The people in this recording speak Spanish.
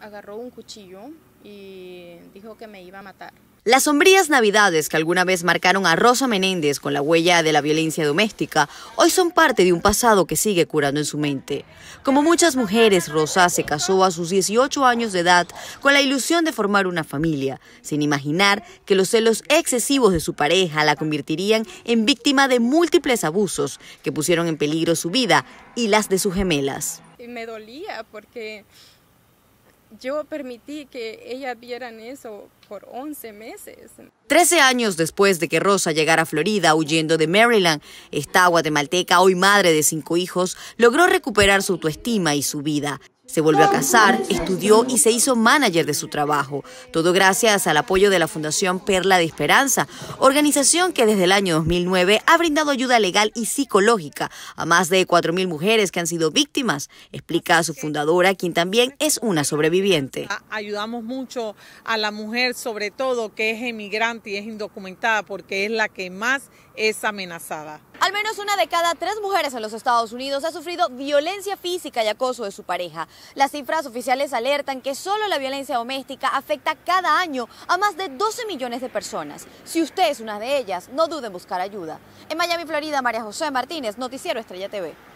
agarró un cuchillo y dijo que me iba a matar. Las sombrías navidades que alguna vez marcaron a Rosa Menéndez con la huella de la violencia doméstica, hoy son parte de un pasado que sigue curando en su mente. Como muchas mujeres, Rosa se casó a sus 18 años de edad con la ilusión de formar una familia, sin imaginar que los celos excesivos de su pareja la convertirían en víctima de múltiples abusos que pusieron en peligro su vida y las de sus gemelas. Me dolía porque yo permití que ellas vieran eso por 11 meses. Trece años después de que Rosa llegara a Florida huyendo de Maryland, esta guatemalteca, hoy madre de cinco hijos, logró recuperar su autoestima y su vida. Se volvió a casar, estudió y se hizo manager de su trabajo, todo gracias al apoyo de la Fundación Perla de Esperanza, organización que desde el año 2009 ha brindado ayuda legal y psicológica a más de 4.000 mujeres que han sido víctimas, explica a su fundadora, quien también es una sobreviviente. Ah, ayudamos mucho a la mujer, sobre todo que es emigrante y es indocumentada, porque es la que más es amenazada. Al menos una de cada tres mujeres en los Estados Unidos ha sufrido violencia física y acoso de su pareja. Las cifras oficiales alertan que solo la violencia doméstica afecta cada año a más de 12 millones de personas. Si usted es una de ellas, no dude en buscar ayuda. En Miami, Florida, María José Martínez, Noticiero Estrella TV.